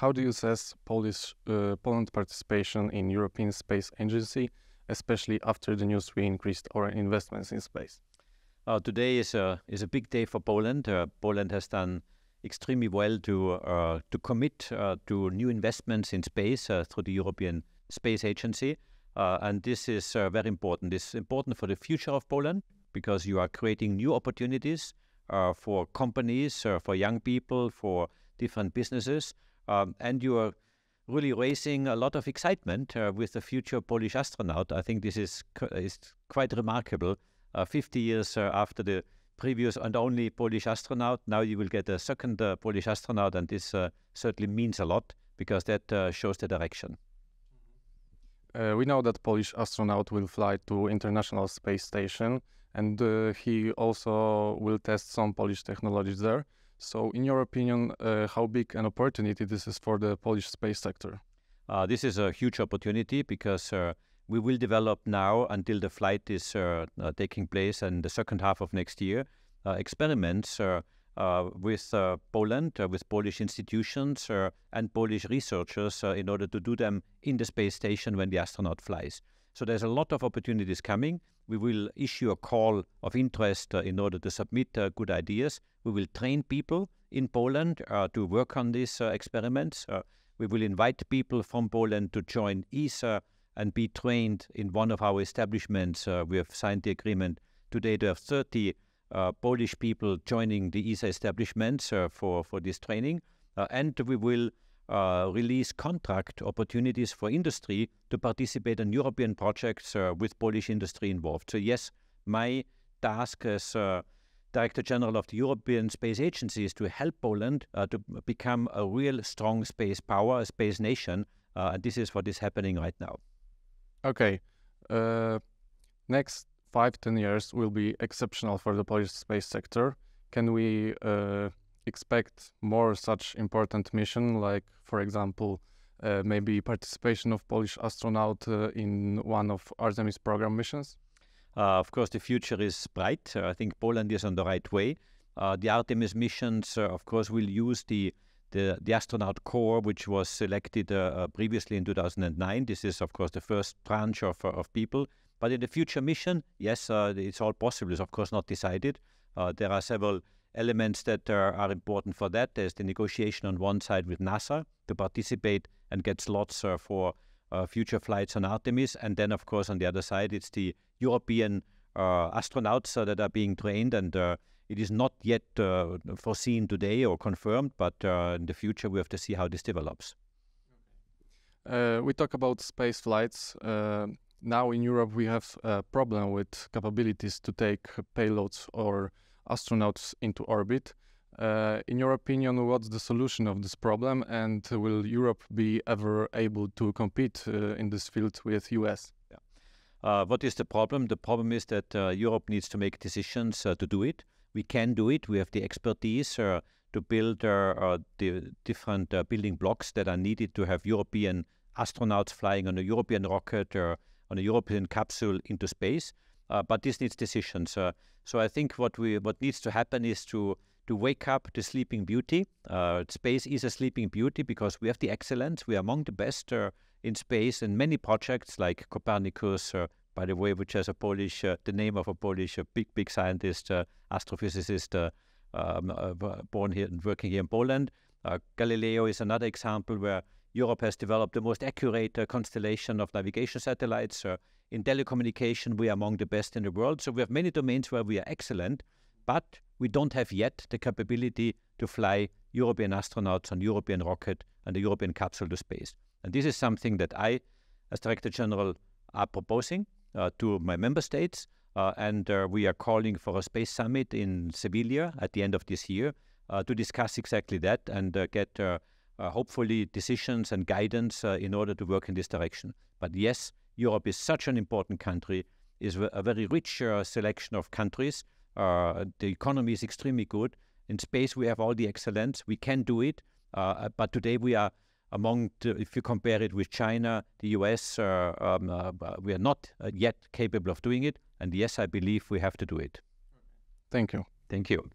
How do you assess Polish, uh, participation in European Space Agency, especially after the news we increased our investments in space? Uh, today is a is a big day for Poland. Uh, Poland has done extremely well to uh, to commit uh, to new investments in space uh, through the European Space Agency, and this is very important. It's important for the future of Poland because you are creating new opportunities for companies, for young people, for different businesses. Um, and you are really raising a lot of excitement uh, with the future Polish astronaut. I think this is, is quite remarkable. Uh, 50 years uh, after the previous and only Polish astronaut, now you will get a second uh, Polish astronaut, and this uh, certainly means a lot because that uh, shows the direction. we know that Polish astronaut will fly to International Space Station, and he also will test some Polish technologies there. So, in your opinion, uh, how big an opportunity this is for the Polish space sector? Uh, this is a huge opportunity because uh, we will develop now until the flight is uh, uh, taking place in the second half of next year uh, experiments with Poland, with Polish institutions and Polish researchers in order to do them in the space station when the astronaut flies. So there's a lot of opportunities coming. We will issue a call of interest uh, in order to submit uh, good ideas. We will train people in Poland uh, to work on these uh, experiments. Uh, we will invite people from Poland to join ESA and be trained in one of our establishments. Uh, we have signed the agreement today to have 30 Polish people joining the ESA establishments for, for this training. and we will uh, release contract opportunities for industry to participate in European projects uh, with Polish industry involved. So yes, my task as uh, Director General of the European Space Agency is to help Poland uh, to become a real strong space power, a space nation. Uh, and this is what is happening right now. Okay. Uh, next five, ten years will be exceptional for the Polish space sector. Can we expect more such important mission, like for example, uh, maybe participation of Polish astronaut uh, in one of Artemis program missions? Uh, of course, the future is bright. Uh, I think Poland is on the right way. Uh, the Artemis missions, uh, of course, will use the, the, the astronaut corps, which was selected previously in 2009. This is, of course, the first branch of, of people. But in the future mission, yes, it's all possible. It's, of course, not decided. there are several elements that are, are important for that. There's the negotiation on one side with NASA to participate and get slots uh, for uh, future flights on Artemis. And then, of course, on the other side, it's the European uh, astronauts uh, that are being trained. And uh, it is not yet uh, foreseen today or confirmed, but in the future, we have to see how this develops. we talk about space flights. now in Europe, we have a problem with capabilities to take payloads or astronauts into orbit. Uh, in your opinion, what's the solution of this problem, and will Europe be ever able to compete uh, in this field with US? Yeah. Uh, what is the problem? The problem is that uh, Europe needs to make decisions uh, to do it. We can do it. We have the expertise uh, to build the different building blocks that are needed to have European astronauts flying on a European rocket or on a European capsule into space. Uh, but this needs decisions. Uh, so I think what we what needs to happen is to to wake up the sleeping beauty. Uh, space is a sleeping beauty because we have the excellence. We are among the best uh, in space in many projects like Copernicus, uh, by the way, which has a Polish, uh, the name of a Polish big, big scientist, astrophysicist um, born here and working here in Poland. Galileo is another example where Europe has developed the most accurate uh, constellation of navigation satellites. Uh, in telecommunication, we are among the best in the world. So we have many domains where we are excellent, but we don't have yet the capability to fly European astronauts on European rocket and the European capsule to space. And this is something that I, as Director General, are proposing uh, to my member states. Uh, and uh, we are calling for a space summit in Sevilla at the end of this year uh, to discuss exactly that and get uh, hopefully decisions and guidance uh, in order to work in this direction. But yes, Europe is such an important country, is a very rich uh, selection of countries. the economy is extremely good. In space, we have all the excellence. We can do it. but today, we are among, the, if you compare it with China, the US, um, we are not yet capable of doing it. And yes, I believe we have to do it. Thank you. Thank you.